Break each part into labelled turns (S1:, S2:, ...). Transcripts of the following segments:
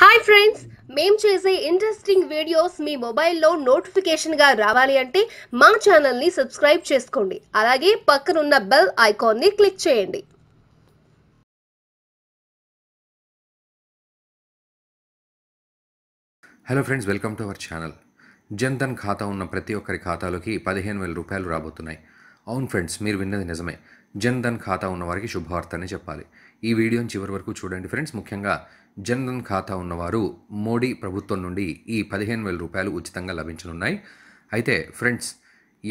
S1: hi friends మేము చేసే interesting videos మీ మొబైల్లో నోటిఫికేషన్గా రావాలి అంటే మా ఛానల్ని సబ్స్క్రైబ్ చేసుకోండి అలాగే పక్కనున్న బెల్ ఐకాన్ని క్లిక్ చేయండి
S2: hello friends welcome to our channel Jan Dhan ఖాతా ఉన్న ప్రతి ఒక్కరి ఖాతాలోకి పదిహేను వేల రూపాయలు రాబోతున్నాయి అవును ఫ్రెండ్స్ మీరు విన్నది నిజమే జన్ధన్ ఖాతా ఉన్నవారికి శుభవార్తనే చెప్పాలి ఈ వీడియోని చివరి వరకు చూడండి ఫ్రెండ్స్ ముఖ్యంగా జన్ధన్ ఖాతా ఉన్నవారు మోడీ ప్రభుత్వం నుండి ఈ పదిహేను వేల రూపాయలు ఉచితంగా లభించనున్నాయి అయితే ఫ్రెండ్స్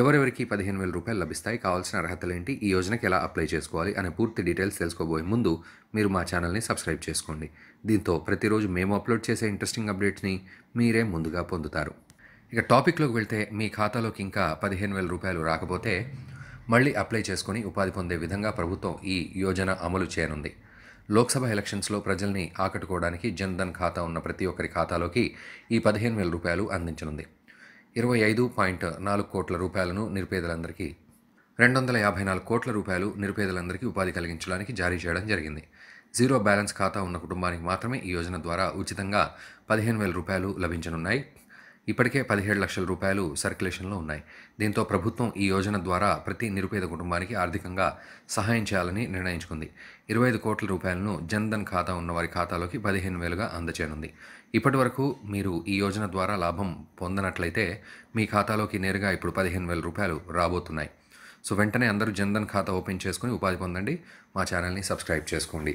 S2: ఎవరెవరికి పదిహేను వేల రూపాయలు లభిస్తాయి కావాల్సిన అర్హతలు ఏంటి ఈ యోజనకి ఎలా అప్లై చేసుకోవాలి అనే పూర్తి డీటెయిల్స్ తెలుసుకోబోయే ముందు మీరు మా ఛానల్ని సబ్స్క్రైబ్ చేసుకోండి దీంతో ప్రతిరోజు మేము అప్లోడ్ చేసే ఇంట్రెస్టింగ్ అప్డేట్స్ని మీరే ముందుగా పొందుతారు ఇక టాపిక్లోకి వెళ్తే మీ ఖాతాలోకి ఇంకా పదిహేను వేల రూపాయలు రాకపోతే మళ్లీ అప్లై చేసుకుని ఉపాధి పొందే విధంగా ప్రభుత్వం ఈ యోజన అమలు చేయనుంది లోక్సభ ఎలక్షన్స్లో ప్రజల్ని ఆకట్టుకోవడానికి జన్ధన్ ఖాతా ఉన్న ప్రతి ఒక్కరి ఖాతాలోకి ఈ పదిహేను వేల రూపాయలు అందించనుంది ఇరవై ఐదు పాయింట్ నాలుగు కోట్ల రూపాయలను నిరుపేదలందరికీ రెండు వందల యాభై నాలుగు కోట్ల రూపాయలు నిరుపేదలందరికీ ఉపాధి కలిగించడానికి జారీ చేయడం జరిగింది జీరో బ్యాలెన్స్ ఖాతా ఉన్న కుటుంబానికి మాత్రమే ఈ యోజన ద్వారా ఉచితంగా పదిహేను వేల రూపాయలు లభించనున్నాయి ఇప్పటికే పదిహేడు లక్షల రూపాయలు సర్క్యులేషన్లో ఉన్నాయి దీంతో ప్రభుత్వం ఈ యోజన ద్వారా ప్రతి నిరుపేద కుటుంబానికి ఆర్థికంగా సహాయం చేయాలని నిర్ణయించుకుంది ఇరవై ఐదు కోట్ల రూపాయలను జన్ధన్ ఖాతా ఉన్న వారి ఖాతాలోకి పదిహేను వేలుగా అందచేనుంది ఇప్పటి వరకు మీరు ఈ యోజన ద్వారా లాభం పొందనట్లయితే మీ ఖాతాలోకి నేరుగా ఇప్పుడు పదిహేను వేల రూపాయలు రాబోతున్నాయి సో వెంటనే అందరూ జన్ధన్ ఖాతా ఓపెన్ చేసుకుని ఉపాధి పొందండి మా ఛానల్ని సబ్స్క్రైబ్ చేసుకోండి